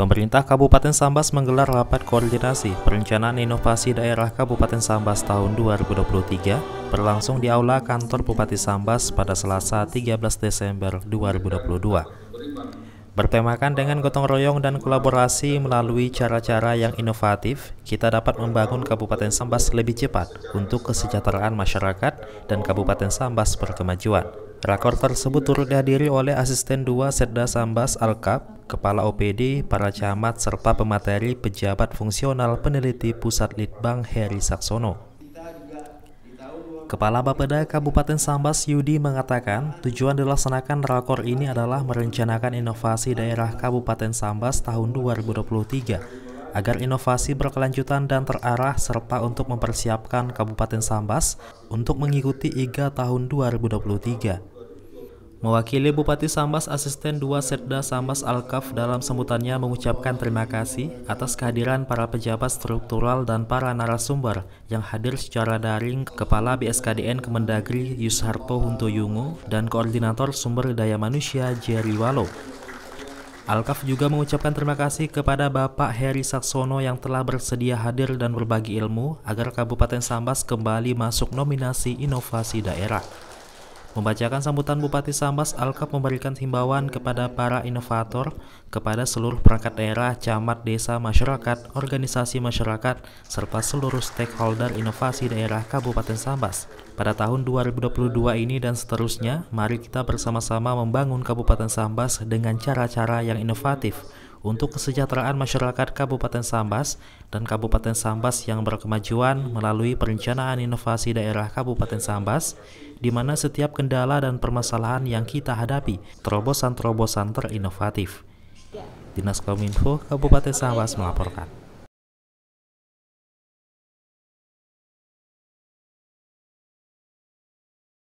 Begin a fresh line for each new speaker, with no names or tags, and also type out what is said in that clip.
Pemerintah Kabupaten Sambas menggelar rapat koordinasi perencanaan inovasi daerah Kabupaten Sambas tahun 2023 berlangsung di Aula Kantor Bupati Sambas pada Selasa 13 Desember 2022. Bertemakan dengan gotong royong dan kolaborasi melalui cara-cara yang inovatif, kita dapat membangun Kabupaten Sambas lebih cepat untuk kesejahteraan masyarakat dan Kabupaten Sambas berkemajuan, Rakor tersebut turut dihadiri oleh Asisten 2 Serda Sambas Alkap, Kepala OPD, para camat, serta pemateri pejabat fungsional peneliti Pusat Litbang Heri Saksono. Kepala Bapeda Kabupaten Sambas Yudi mengatakan tujuan dilaksanakan rakor ini adalah merencanakan inovasi daerah Kabupaten Sambas tahun 2023 agar inovasi berkelanjutan dan terarah serta untuk mempersiapkan Kabupaten Sambas untuk mengikuti IGA tahun 2023. Mewakili Bupati Sambas Asisten 2 Setda Sambas Alkaf dalam sambutannya mengucapkan terima kasih atas kehadiran para pejabat struktural dan para narasumber yang hadir secara daring Kepala BSKDN Kemendagri Yusharto Huntoyungu dan Koordinator Sumber Daya Manusia Jerry Walo. Alkaf juga mengucapkan terima kasih kepada Bapak Heri Saksono yang telah bersedia hadir dan berbagi ilmu agar Kabupaten Sambas kembali masuk nominasi inovasi daerah. Membacakan sambutan Bupati Sambas, Alkap memberikan himbauan kepada para inovator, kepada seluruh perangkat daerah, camat, desa, masyarakat, organisasi masyarakat, serta seluruh stakeholder inovasi daerah Kabupaten Sambas. Pada tahun 2022 ini dan seterusnya, mari kita bersama-sama membangun Kabupaten Sambas dengan cara-cara yang inovatif, untuk kesejahteraan masyarakat Kabupaten Sambas dan Kabupaten Sambas yang berkemajuan melalui perencanaan inovasi daerah Kabupaten Sambas, di mana setiap kendala dan permasalahan yang kita hadapi terobosan-terobosan terinovatif. Dinas Kominfo Kabupaten Sambas melaporkan.